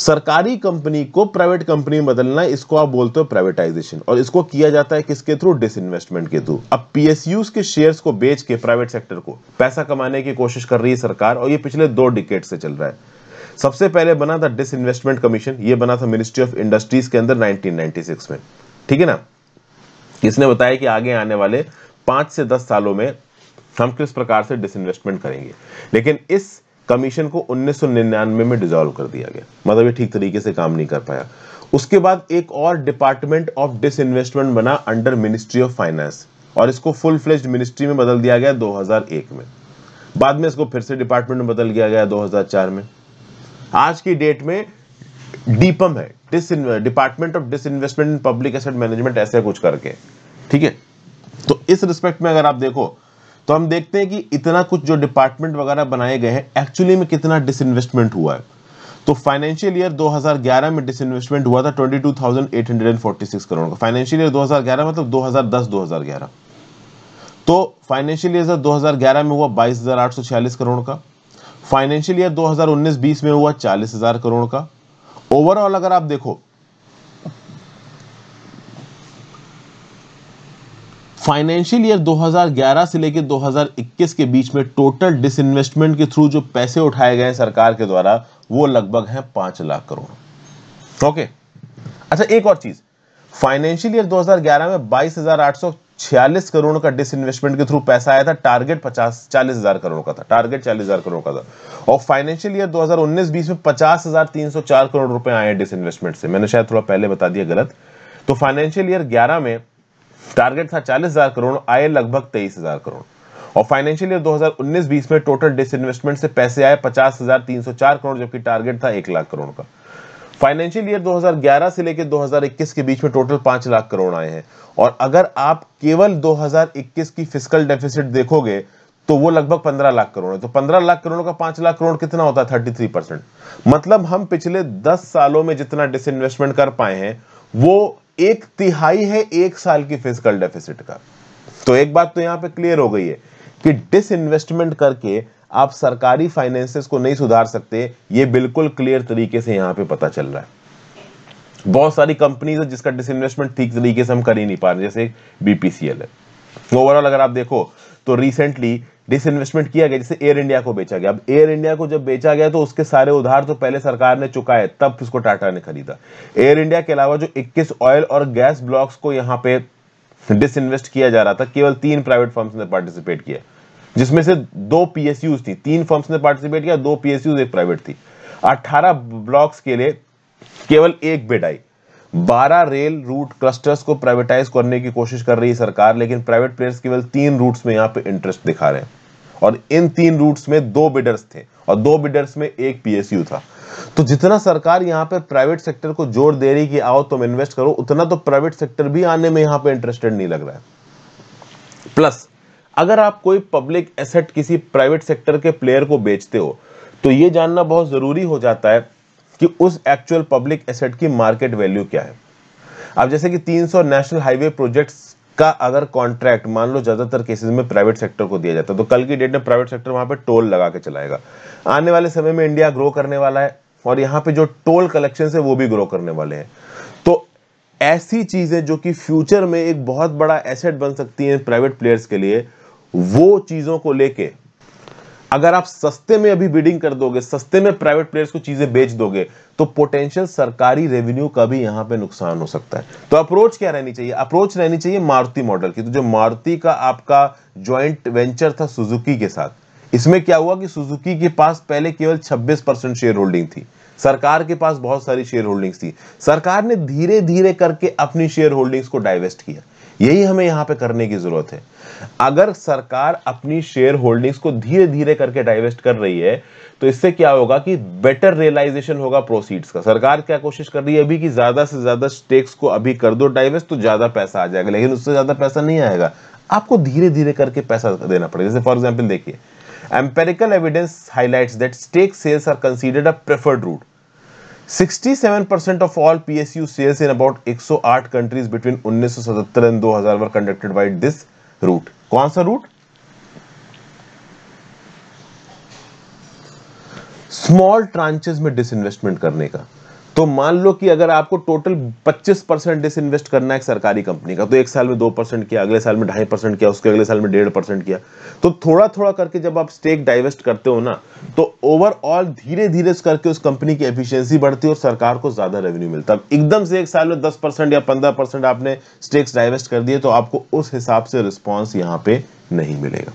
सरकारी कंपनी को प्राइवेट कंपनी में बदलना इसको आप बोलते हो प्राइवेटाइजेशन और इसको किया जाता है किसके थ्रू डिसइन्वेस्टमेंट के थ्रू अब पीएसयू के शेयर्स को बेच के प्राइवेट सेक्टर को पैसा कमाने की कोशिश कर रही है सरकार और ये पिछले दो डिकेट से चल रहा है सबसे पहले बना था डिसइन्वेस्टमेंट कमीशन ये बना था मिनिस्ट्री ऑफ इंडस्ट्रीज के अंदर 1996 में ठीक है ना इसने बताया कि आगे आने वाले पांच से दस सालों में हम किस प्रकार से डिसइन्वेस्टमेंट करेंगे लेकिन इस कमीशन को 1999 में डिजोल्व कर दिया गया मतलब ये ठीक तरीके से काम नहीं कर पाया उसके बाद एक और डिपार्टमेंट ऑफ डिसइन्वेस्टमेंट बना अंडर मिनिस्ट्री ऑफ फाइनेंस और इसको फुल फ्लेज मिनिस्ट्री में बदल दिया गया 2001 में बाद में इसको फिर से डिपार्टमेंट में बदल दिया गया 2004 में आज की डेट में डीपम है Department of Disinvestment in Public Asset Management ऐसे कुछ करके ठीक है तो इस रिस्पेक्ट में अगर आप देखो तो हम देखते हैं कि इतना कुछ जो डिपार्टमेंट वगैरह बनाए गए हैं एक्चुअली में कितना डिसइन्वेस्टमेंट हुआ है तो फाइनेंशियल ईयर 2011 में डिसइन्वेस्टमेंट हुआ था 22,846 करोड़ का फाइनेंशियल ईयर 2011 मतलब 2010-2011 तो फाइनेंशियल ईयर 2011 में हुआ 22,846 करोड़ का फाइनेंशियल ईयर 2019-20 में हुआ 40,000 करोड़ का ओवरऑल अगर आप देखो फाइनेंशियल ईयर 2011 से लेकर 2021 के बीच में टोटल डिसइन्वेस्टमेंट के थ्रू जो पैसे उठाए गए सरकार के द्वारा वो लगभग है पांच लाख करोड़ ओके अच्छा एक और चीज फाइनेंशियल ईयर 2011 में 22,846 करोड़ का डिसइन्वेस्टमेंट के थ्रू पैसा आया था टारगेट पचास चालीस हजार करोड़ का था टारगेट चालीस करोड़ का था और फाइनेंशियल ईयर 2019-20 में 50,304 करोड़ रुपए आए डिसइन्वेस्टमेंट से मैंने शायद थोड़ा पहले बता दिया गलत तो फाइनेंशियल ईयर 11 में टारगेट था चालीस हजार करोड़ आए लगभग तेईस हजार करोड़ और फाइनेंशियल ईयर 2019-20 में टोटल डिसइन्वेस्टमेंट से पैसे आए पचास हजार तीन सौ चार करोड़ जबकि टारगेट था एक लाख करोड़ का फाइनेंशियल ईयर 2011 से लेकर 2021 के बीच में टोटल पांच लाख करोड़ आए हैं और अगर आप केवल 2021 की फिजिकल डेफिसिट देखोगे तो वो लगभग 15 लाख करोड़ है तो 15 लाख करोड़ का 5 लाख करोड़ कितना होता है 33 परसेंट मतलब हम पिछले 10 सालों में जितना डिसइन्वेस्टमेंट कर पाए हैं वो एक तिहाई है एक साल की फिजिकल डेफिसिट का तो एक बात तो यहां पे क्लियर हो गई है कि इन्वेस्टमेंट करके आप सरकारी फाइनेंसेस को नहीं सुधार सकते ये बिल्कुल क्लियर तरीके से यहां पे पता चल रहा है बहुत सारी कंपनीज है जिसका इन्वेस्टमेंट ठीक तरीके से हम कर ही नहीं पा रहे जैसे बीपीसीएल है ओवरऑल अगर आप देखो तो रिसेंटली डिसइन्वेस्टमेंट किया गया जैसे एयर इंडिया को बेचा गया अब एयर इंडिया को जब बेचा गया तो उसके सारे उधार तो पहले सरकार ने चुकाए तब इसको टाटा ने खरीदा एयर इंडिया के अलावा जो 21 ऑयल और गैस ब्लॉक्स को यहाँ पे डिसइन्वेस्ट किया जा रहा था केवल तीन प्राइवेट फर्म्स ने पार्टिसिपेट किया जिसमें से दो पीएसयूज थी तीन फर्म्स ने पार्टिसिपेट किया दो पीएसयूज एक प्राइवेट थी अट्ठारह ब्लॉक्स के लिए केवल एक बेड आई बारह रेल रूट क्लस्टर्स को प्राइवेटाइज करने की कोशिश कर रही है सरकार लेकिन प्राइवेट प्लेयर्स केवल तीन रूट्स में यहां पे इंटरेस्ट दिखा रहे हैं और इन तीन रूट्स में दो बिडर्स थे और दो बिडर्स में एक पीएसयू था तो जितना सरकार यहाँ पर प्राइवेट सेक्टर को जोर दे रही कि आओ तुम इन्वेस्ट करो उतना तो प्राइवेट सेक्टर भी आने में यहां पे इंटरेस्टेड नहीं लग रहा है प्लस अगर आप कोई पब्लिक एसेट किसी प्राइवेट सेक्टर के प्लेयर को बेचते हो तो यह जानना बहुत ज़रूरी हो जाता है कि उस एक्चुअल पब्लिक एसेट की मार्केट वैल्यू क्या है आप जैसे कि 300 नेशनल हाईवे प्रोजेक्ट्स का अगर कॉन्ट्रैक्ट मान लो ज़्यादातर केसेस में प्राइवेट सेक्टर को दिया जाता है तो कल की डेट में प्राइवेट सेक्टर वहां पर टोल लगा के चलाएगा आने वाले समय में इंडिया ग्रो करने वाला है और यहाँ पे जो टोल कलेक्शन है वो भी ग्रो करने वाले हैं तो ऐसी चीज़ें जो कि फ्यूचर में एक बहुत बड़ा एसेट बन सकती है प्राइवेट प्लेयर्स के लिए वो चीज़ों को लेके अगर आप सस्ते में अभी बिडिंग कर दोगे सस्ते में प्राइवेट प्लेयर्स को चीजें बेच दोगे तो पोटेंशियल सरकारी रेवेन्यू का भी यहां पे नुकसान हो सकता है तो अप्रोच क्या रहनी चाहिए अप्रोच रहनी चाहिए मारुति मॉडल की तो जो मारुति का आपका ज्वाइंट वेंचर था सुजुकी के साथ इसमें क्या हुआ कि सुजुकी के पास पहले केवल छब्बीस परसेंट शेयर होल्डिंग थी सरकार के पास बहुत सारी शेयर होल्डिंग्स थी सरकार ने धीरे धीरे करके अपनी शेयर होल्डिंग्स को डाइवेस्ट किया यही हमें यहां पे करने की जरूरत है अगर सरकार अपनी शेयर होल्डिंग्स को धीरे धीरे करके डाइवेस्ट कर रही है तो इससे क्या होगा कि बेटर रियलाइजेशन होगा प्रोसीड्स का सरकार क्या कोशिश कर रही है अभी कि ज्यादा से ज्यादा स्टेक्स को अभी कर दो डाइवेस्ट तो ज्यादा पैसा आ जाएगा लेकिन उससे ज्यादा पैसा नहीं आएगा आपको धीरे धीरे करके पैसा देना पड़ेगा जैसे फॉर एग्जाम्पल देखिए empirical evidence highlight that stake sales are considered a preferred route 67% of all PSU sales in about 108 countries between 1977 and 2000 were conducted by this route. कौन सा रूट स्मॉल ट्रांचेस में डिसइन्वेस्टमेंट करने का तो मान लो कि अगर आपको टोटल 25 परसेंट डिस इन्वेस्ट करना है एक सरकारी कंपनी का तो एक साल में दो परसेंट किया अगले साल में ढाई परसेंट किया उसके अगले साल में डेढ़ परसेंट किया तो थोड़ा थोड़ा करके जब आप स्टेक डाइवेस्ट करते हो ना तो ओवरऑल धीरे धीरे करके उस कंपनी की एफिशियंसी बढ़ती है और सरकार को ज्यादा रेवेन्यू मिलता है एकदम से एक साल में दस या पंद्रह आपने स्टेक्स डाइवेस्ट कर दिए तो आपको उस हिसाब से रिस्पॉन्स यहाँ पे नहीं मिलेगा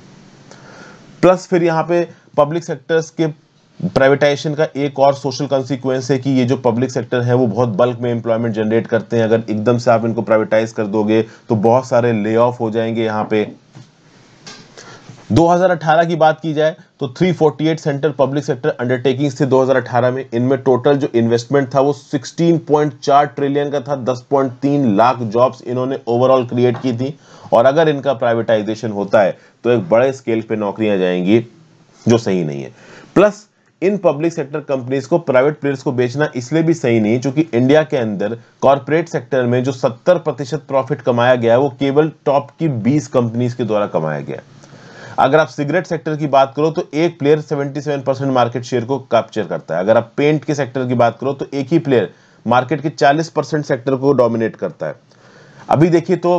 प्लस फिर यहाँ पे पब्लिक सेक्टर्स के प्राइवेटाइजेशन का एक और सोशल कॉन्सिक्वेंस है कि ये जो पब्लिक सेक्टर है वो बहुत बल्क में एम्प्लॉयमेंट जनरेट करते हैं अगर एकदम से आप इनको प्राइवेटाइज कर दोगे तो बहुत सारे ले ऑफ हो जाएंगे यहाँ पे 2018 की बात की जाए तो 348 सेंटर पब्लिक सेक्टर अंडरटेकिंग्स थे 2018 में इनमें टोटल जो इन्वेस्टमेंट था वो 16.4 ट्रिलियन का था 10.3 लाख जॉब्स इन्होंने ओवरऑल क्रिएट की थी और अगर इनका प्राइवेटाइजेशन होता है तो एक बड़े स्केल पे नौकरियां जाएंगी जो सही नहीं है प्लस इन पब्लिक सेक्टर कंपनीज को प्राइवेट प्लेयर्स को बेचना इसलिए भी सही नहीं क्योंकि इंडिया के अंदर कॉरपोरेट सेक्टर में जो 70 प्रतिशत प्रॉफिट कमाया गया है वो केवल टॉप की 20 कंपनीज के द्वारा कमाया गया अगर आप सिगरेट सेक्टर की बात करो तो एक प्लेयर 77 परसेंट मार्केट शेयर को कैप्चर करता है अगर आप पेंट के सेक्टर की बात करो तो एक ही प्लेयर मार्केट के चालीस सेक्टर को डोमिनेट करता है अभी देखिए तो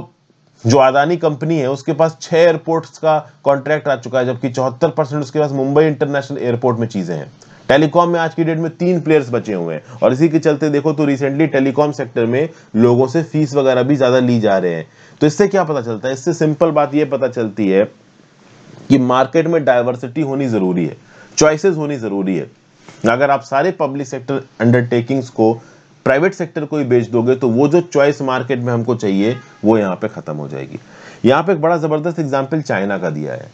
जो अदानी कंपनी है उसके पास छह एयरपोर्ट्स का कॉन्ट्रैक्ट आ चुका है जबकि चौहत्तर परसेंट उसके पास मुंबई इंटरनेशनल एयरपोर्ट में चीजें हैं टेलीकॉम में आज की डेट में तीन प्लेयर्स बचे हुए हैं और इसी के चलते देखो तो रिसेंटली टेलीकॉम सेक्टर में लोगों से फीस वगैरह भी ज्यादा ली जा रहे हैं तो इससे क्या पता चलता है इससे सिंपल बात यह पता चलती है कि मार्केट में डायवर्सिटी होनी जरूरी है चॉइसेस होनी जरूरी है अगर आप सारे पब्लिक सेक्टर अंडरटेकिंग्स को प्राइवेट सेक्टर को ही बेच दोगे तो वो जो चॉइस मार्केट में हमको चाहिए वो यहाँ पे खत्म हो जाएगी यहाँ पे एक बड़ा ज़बरदस्त एग्जाम्पल चाइना का दिया है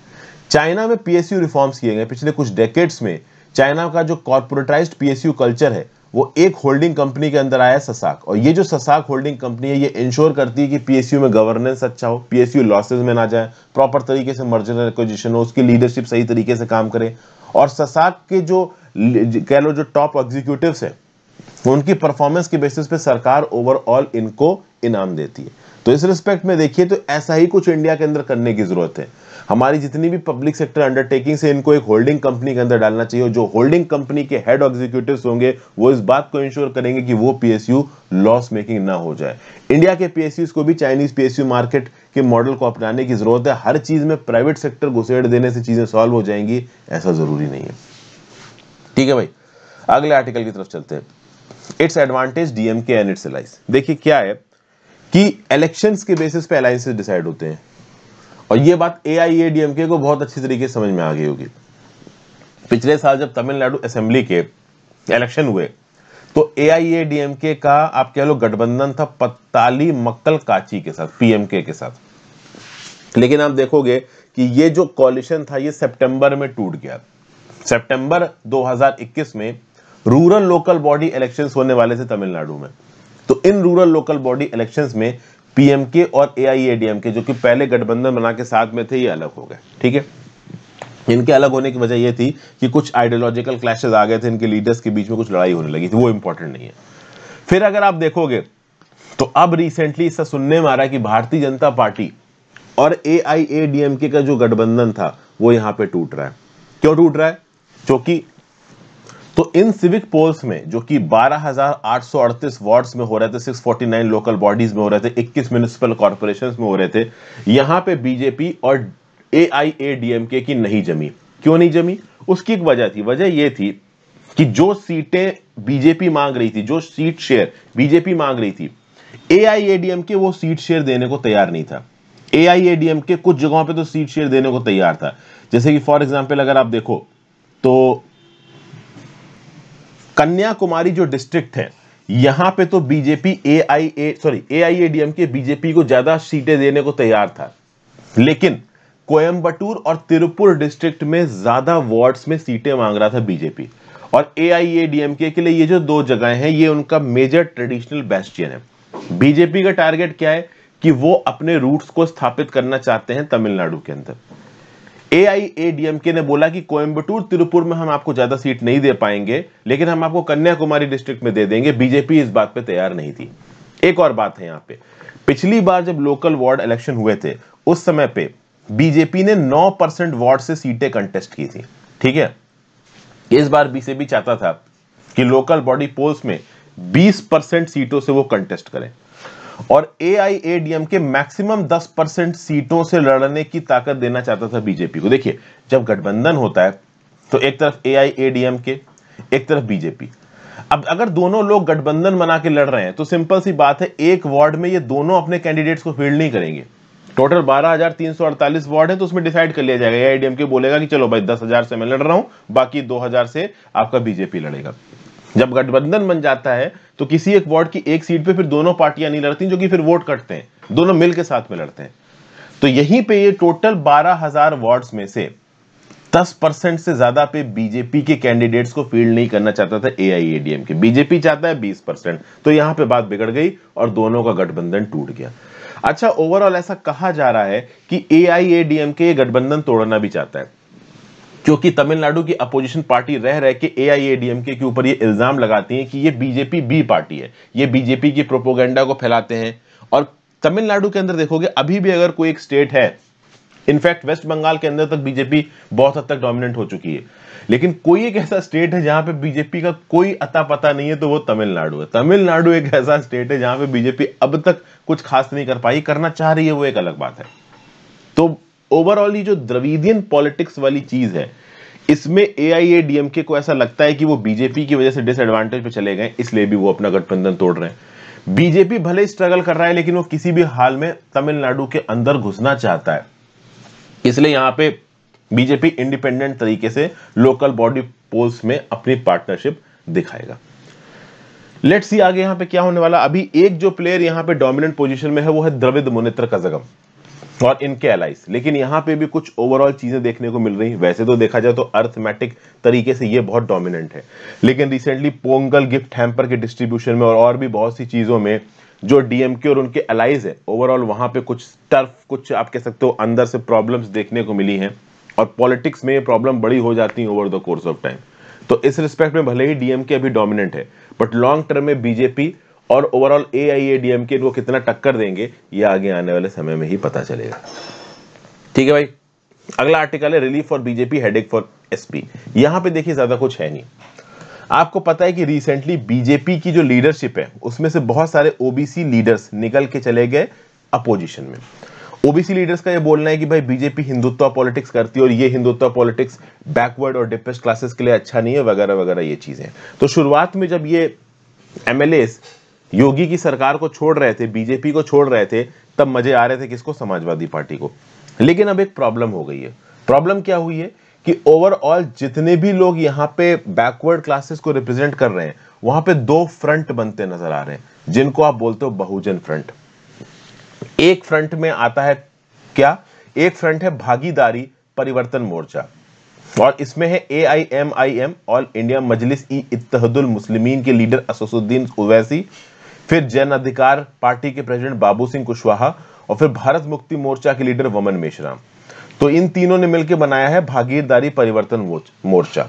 चाइना में पीएसयू रिफॉर्म्स किए गए पिछले कुछ डेकेट्स में चाइना का जो कॉर्पोरेटाइज पीएसयू कल्चर है वो एक होल्डिंग कंपनी के अंदर आया ससाक और ये जो ससाक होल्डिंग कंपनी है ये इंश्योर करती है कि पीएसयू में गवर्नेंस अच्छा हो पीएसयू लॉसेज में ना जाए प्रॉपर तरीके से मर्जर एक्विजिशन हो उसकी लीडरशिप सही तरीके से काम करे और ससाक के जो कह लो जो टॉप एग्जीक्यूटिव है उनकी परफॉर्मेंस के बेसिस पे सरकार ओवरऑल इनको इनाम देती है तो इस रिस्पेक्ट में देखिए तो ऐसा ही कुछ इंडिया के अंदर करने की जरूरत है हमारी जितनी भी पब्लिक सेक्टर अंडरटेकिंग से इनको एक होल्डिंग कंपनी के अंदर डालना चाहिए जो होल्डिंग कंपनी के हेड एग्जीक्यूटिव होंगे वो इस बात को इंश्योर करेंगे कि वो पीएसयू लॉस मेकिंग ना हो जाए इंडिया के पीएसयू को भी चाइनीज पीएसयू मार्केट के मॉडल को अपनाने की जरूरत है हर चीज में प्राइवेट सेक्टर घुसेड़ देने से चीजें सॉल्व हो जाएंगी ऐसा जरूरी नहीं है ठीक है भाई अगले आर्टिकल की तरफ चलते हैं its advantage DMK and its alliance देखिए क्या है कि इलेक्शंस के बेसिस पे अलाइंसेस डिसाइड होते हैं और ये बात ए आई ए डीएमके को बहुत अच्छी तरीके से समझ में आ गई होगी पिछले साल जब तमिलनाडु असेंबली के इलेक्शन हुए तो ए आई ए डीएमके का आप कह लो गठबंधन था पत्ताली मक्कल काची के साथ पीएमके के साथ लेकिन आप देखोगे कि ये जो कॉलिशन था ये सितंबर में टूट गया सितंबर 2021 में रूरल लोकल बॉडी इलेक्शन होने वाले थे तमिलनाडु में तो इन रूरल लोकल बॉडी इलेक्शन में पीएमके और एआईएडीएमके जो कि पहले गठबंधन बना के साथ में थे ये अलग हो गए ठीक है इनके अलग होने की वजह यह थी कि कुछ आइडियोलॉजिकल क्लैशेज आ गए थे इनके लीडर्स के बीच में कुछ लड़ाई होने लगी थी वो इंपॉर्टेंट नहीं है फिर अगर आप देखोगे तो अब रिसेंटली इसका सुनने में आ रहा है कि भारतीय जनता पार्टी और ए आई का जो गठबंधन था वो यहां पे टूट रहा है क्यों टूट रहा है क्योंकि तो इन सिविक पोल्स में जो कि 12,838 वार्ड्स में हो रहे थे 649 लोकल बॉडीज में हो रहे थे 21 म्यूनिसिपल कॉर्पोरेशन में हो रहे थे यहां पे बीजेपी और A I A D M के की नहीं जमी क्यों नहीं जमी उसकी एक वजह थी वजह यह थी कि जो सीटें बीजेपी मांग रही थी जो सीट शेयर बीजेपी मांग रही थी ए आई ए डी एम के वो सीट शेयर देने को तैयार नहीं था ए आई ए डीएमके के कुछ जगहों पर तो सीट शेयर देने को तैयार था जैसे कि फॉर एग्जाम्पल अगर आप देखो तो कन्याकुमारी जो डिस्ट्रिक्ट है यहां पे तो BJP A I A sorry A I A D M K BJP को ज्यादा सीटें देने को तैयार था लेकिन कोयम्बटूर और तिरुपुर डिस्ट्रिक्ट में ज्यादा वार्ड्स में सीटें मांग रहा था बीजेपी और A I A D M के लिए ये जो दो जगह हैं ये उनका मेजर ट्रेडिशनल बेस्टियन है बीजेपी का टारगेट क्या है कि वो अपने रूट्स को स्थापित करना चाहते हैं तमिलनाडु के अंदर एआईएडीएमके ने बोला कि कोयम्बटूर तिरुपुर में हम आपको ज्यादा सीट नहीं दे पाएंगे लेकिन हम आपको कन्याकुमारी डिस्ट्रिक्ट में दे देंगे बीजेपी इस बात पे तैयार नहीं थी एक और बात है यहाँ पे पिछली बार जब लोकल वार्ड इलेक्शन हुए थे उस समय पे बीजेपी ने 9 परसेंट वार्ड से सीटें कंटेस्ट की थी ठीक है इस बार बीजेपी चाहता था कि लोकल बॉडी पोल्स में 20 परसेंट सीटों से वो कंटेस्ट करें और A I A D M K maximum दस परसेंट सीटों से लड़ने की ताकत देना चाहता था बीजेपी को देखिए जब गठबंधन होता है तो एक तरफ ए आई ए डी एम के एक तरफ बीजेपी अब अगर दोनों लोग गठबंधन बना के लड़ रहे हैं तो सिंपल सी बात है एक वार्ड में ये दोनों अपने कैंडिडेट्स को फील्ड नहीं करेंगे टोटल 12,348 वार्ड है तो उसमें डिसाइड कर लिया जाएगा एआईडीएम के बोलेगा कि चलो भाई 10,000 से मैं लड़ रहा हूं बाकी 2,000 से आपका बीजेपी लड़ेगा जब गठबंधन बन जाता है तो किसी एक वार्ड की एक सीट पे फिर दोनों पार्टियां नहीं लड़ती जो कि फिर वोट कटते हैं दोनों मिल के साथ में लड़ते हैं तो यहीं पे ये टोटल 12000 वार्ड में से 10 परसेंट से ज्यादा पे बीजेपी के कैंडिडेट्स को फील्ड नहीं करना चाहता था एआईएडीएम के बीजेपी चाहता है 20 परसेंट तो यहां पे बात बिगड़ गई और दोनों का गठबंधन टूट गया अच्छा ओवरऑल ऐसा कहा जा रहा है कि ए के गठबंधन तोड़ना भी चाहता है क्योंकि तमिलनाडु की अपोजिशन पार्टी रह रह के एआईएडीएमके के ऊपर ये इल्जाम लगाती है कि ये बीजेपी बी पार्टी है ये बीजेपी की प्रोपोगेंडा को फैलाते हैं और तमिलनाडु के अंदर देखोगे अभी भी अगर कोई एक स्टेट है इनफैक्ट वेस्ट बंगाल के अंदर तक बीजेपी बहुत हद तक डोमिनेंट हो चुकी है लेकिन कोई एक ऐसा स्टेट है जहां पे बीजेपी का कोई अता पता नहीं है तो वो तमिलनाडु है तमिलनाडु एक ऐसा स्टेट है जहां पे बीजेपी अब तक कुछ खास नहीं कर पाई करना चाह रही है वो एक अलग बात है तो ओवरऑल ये जो द्रविडियन पॉलिटिक्स वाली चीज है इसमें ए आई ए डीएमके को ऐसा लगता है कि वो बीजेपी की वजह से डिसएडवांटेज पे चले गए इसलिए भी वो अपना गठबंधन तोड़ रहे हैं बीजेपी भले स्ट्रगल कर रहा है लेकिन वो किसी भी हाल में तमिलनाडु के अंदर घुसना चाहता है इसलिए यहां पे बीजेपी इंडिपेंडेंट तरीके से लोकल बॉडी पोल्स में अपनी पार्टनरशिप दिखाएगा लेट्स सी आगे यहां पे क्या होने वाला अभी एक जो प्लेयर यहां पे डोमिनेंट पोजीशन में है वो है द्रविड मुनेत्र कजगम और इनके एलाइज लेकिन यहाँ पे भी कुछ ओवरऑल चीज़ें देखने को मिल रही वैसे तो देखा जाए तो अर्थमेटिक तरीके से ये बहुत डोमिनेंट है लेकिन रिसेंटली पोंगल गिफ्ट हैम्पर के डिस्ट्रीब्यूशन में और, और भी बहुत सी चीज़ों में जो डीएमके और उनके अलाइज है ओवरऑल वहां पे कुछ टर्फ कुछ आप कह सकते हो अंदर से प्रॉब्लम्स देखने को मिली हैं और पॉलिटिक्स में ये प्रॉब्लम बड़ी हो जाती है over the course of time तो इस रिस्पेक्ट में भले ही डीएमके अभी डोमिनेंट है बट लॉन्ग टर्म में बीजेपी और overall A I A D M K इनको कितना टक्कर देंगे ये आगे आने वाले समय में ही पता चलेगा ठीक है भाई अगला आर्टिकल है relief for BJP headache for SP यहां पे देखिए ज्यादा कुछ है नहीं आपको पता है कि रिसेंटली बीजेपी की जो लीडरशिप है उसमें से बहुत सारे ओबीसी लीडर्स निकल के चले गए अपोजिशन में ओबीसी लीडर्स का ये बोलना है कि भाई बीजेपी हिंदुत्व पॉलिटिक्स करती है और ये हिंदुत्व पॉलिटिक्स बैकवर्ड और डिप्रेस क्लासेस के लिए अच्छा नहीं है वगैरह वगैरह ये चीजें तो शुरुआत में जब ये एमएलएस योगी की सरकार को छोड़ रहे थे बीजेपी को छोड़ रहे थे तब मजे आ रहे थे किसको समाजवादी पार्टी को लेकिन अब एक प्रॉब्लम हो गई है प्रॉब्लम क्या हुई है कि ओवरऑल जितने भी लोग यहाँ पे बैकवर्ड क्लासेस को रिप्रेजेंट कर रहे हैं वहां पे दो फ्रंट बनते नजर आ रहे हैं जिनको आप बोलते हो बहुजन फ्रंट एक फ्रंट में आता है क्या एक फ्रंट है भागीदारी परिवर्तन मोर्चा और इसमें है A I M I M all India Majlis e Ittehadul Muslimeen के लीडर असदुद्दीन उवैसी फिर जन अधिकार पार्टी के प्रेसिडेंट बाबू सिंह कुशवाहा और फिर भारत मुक्ति मोर्चा के लीडर वमन मिश्रा तो इन तीनों ने मिलकर बनाया है भागीरदारी परिवर्तन मोर्चा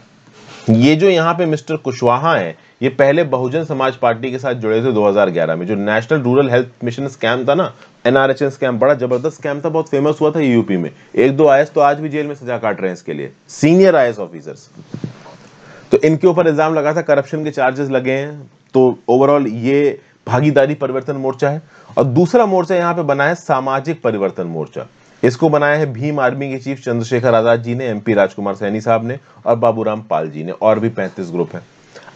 ये जो यहाँ पे मिस्टर कुशवाहा हैं ये पहले बहुजन समाज पार्टी के साथ जुड़े थे 2011 में जो national rural health mission scam था ना एनआरएचएन स्कैम बड़ा जबरदस्त स्कैम था बहुत फेमस हुआ था यूपी में एक दो आई तो आज भी जेल में सजा काट रहे हैं इसके लिए सीनियर आई ऑफिसर्स तो इनके ऊपर इल्जाम लगा था करप्शन के चार्जेस लगे हैं तो ओवरऑल ये भागीदारी परिवर्तन मोर्चा है और दूसरा मोर्चा यहाँ पे बनाया है सामाजिक परिवर्तन मोर्चा इसको बनाया है भीम आर्मी के चीफ चंद्रशेखर आजाद जी ने एमपी राजकुमार सैनी साहब ने और बाबूराम पाल जी ने और भी पैंतीस ग्रुप है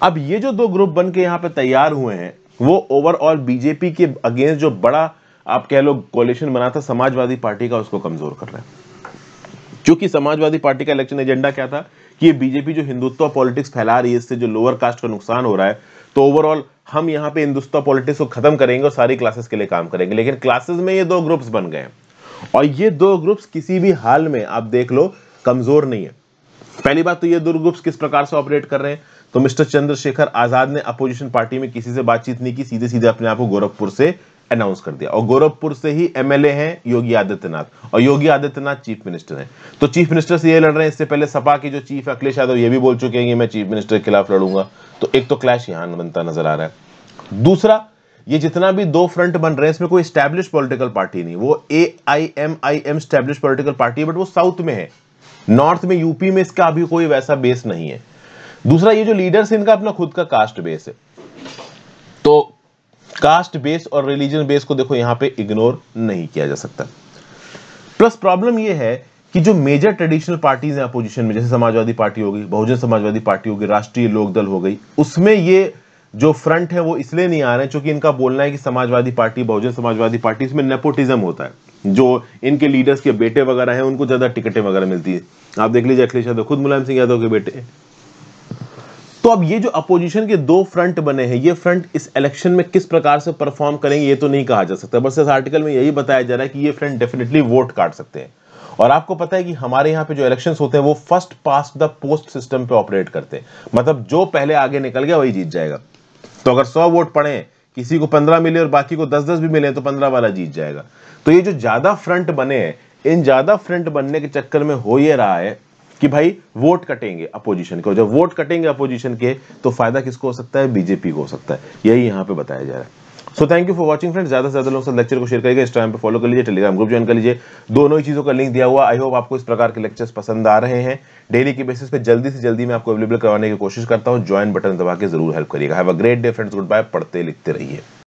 अब ये जो दो ग्रुप बन के यहाँ पे तैयार हुए हैं वो ओवरऑल बीजेपी के अगेंस्ट जो बड़ा आप कह लो कोलेशन बना था समाजवादी पार्टी का उसको कमजोर कर रहे हैं क्योंकि समाजवादी पार्टी का इलेक्शन एजेंडा क्या था कि ये बीजेपी जो हिंदुत्व पॉलिटिक्स फैला रही है इससे जो लोअर कास्ट का नुकसान हो रहा है तो ओवरऑल हम यहाँ पे हिंदुत्व पॉलिटिक्स को खत्म करेंगे और सारी क्लासेस के लिए काम करेंगे लेकिन क्लासेस में ये दो ग्रुप्स बन गए और ये दो ग्रुप्स किसी भी हाल में आप देख लो कमजोर नहीं है पहली बात तो ये दो ग्रुप्स किस प्रकार से ऑपरेट कर रहे हैं तो मिस्टर चंद्रशेखर आजाद ने अपोजिशन पार्टी में किसी से बातचीत नहीं की सीधे सीधे अपने आप को गोरखपुर से अनाउंस कर दिया और गोरखपुर से ही एमएलए हैं योगी आदित्यनाथ और योगी आदित्यनाथ चीफ मिनिस्टर हैं तो चीफ मिनिस्टर से ये लड़ रहे हैं इससे पहले सपा के जो चीफ अखिलेश यादव ये भी बोल चुके हैं कि मैं चीफ मिनिस्टर के खिलाफ लड़ूंगा तो एक तो क्लैश यहां बनता नजर आ रहा है दूसरा ये जितना भी दो फ्रंट बन रहे हैं इसमें कोई स्टैब्लिश पॉलिटिकल पार्टी नहीं वो A I M I M establish political party है बट वो साउथ में है नॉर्थ में यूपी में इसका अभी कोई वैसा बेस नहीं है दूसरा ये जो लीडर्स इनका अपना खुद का कास्ट बेस है तो कास्ट बेस और रिलीजन बेस को देखो यहाँ पे इग्नोर नहीं किया जा सकता प्लस प्रॉब्लम यह है कि जो मेजर ट्रेडिशनल पार्टीज हैं अपोजिशन में जैसे समाजवादी पार्टी होगी बहुजन समाजवादी पार्टी होगी राष्ट्रीय लोकदल हो गई उसमें ये जो फ्रंट है वो इसलिए नहीं आ रहे क्योंकि इनका बोलना है कि समाजवादी पार्टी बहुजन समाजवादी पार्टी इसमें नेपोटिज्म होता है जो इनके लीडर्स के बेटे वगैरह हैं उनको ज्यादा टिकटें वगैरह मिलती है आप देख लीजिए अखिलेश यादव खुद मुलायम सिंह यादव के बेटे तो अब ये जो अपोजिशन के दो फ्रंट बने हैं ये फ्रंट इस इलेक्शन में किस प्रकार से परफॉर्म करेंगे ये तो नहीं कहा जा सकता बस इस आर्टिकल में यही बताया जा रहा है कि ये फ्रंट डेफिनेटली वोट काट सकते हैं और आपको पता है कि हमारे यहाँ पे जो इलेक्शंस होते हैं वो first past the post system पे ऑपरेट करते हैं मतलब जो पहले आगे निकल गया वही जीत जाएगा तो अगर सौ वोट पड़े किसी को पंद्रह मिले और बाकी को दस दस भी मिले तो पंद्रह वाला जीत जाएगा तो ये जो ज्यादा फ्रंट बने हैं इन ज्यादा फ्रंट बनने के चक्कर में हो ये रहा है कि भाई वोट कटेंगे अपोजिशन के और जब वोट कटेंगे अपोजिशन के तो फायदा किसको हो सकता है बीजेपी को हो सकता है यही यहाँ पे बताया जा रहा है so thank you for watching friends ज्यादा से ज्यादा लोग साथ लेक्चर को शेयर करिएगा इंस्टाग्राम पे फॉलो कर लीजिए टेलीग्राम ग्रुप ज्वाइन कर लीजिए दोनों ही चीजों का लिंक दिया हुआ आई होप आपको इस प्रकार के लेक्चर्स पसंद आ रहे हैं डेली के बेसिस पे जल्दी से जल्दी मैं आपको अवेलेबल करवाने की कोशिश करता हूँ ज्वाइन बटन दबा के जरूर हेल्प करिएगा have a great day friends goodbye पढ़ते लिखते रहिए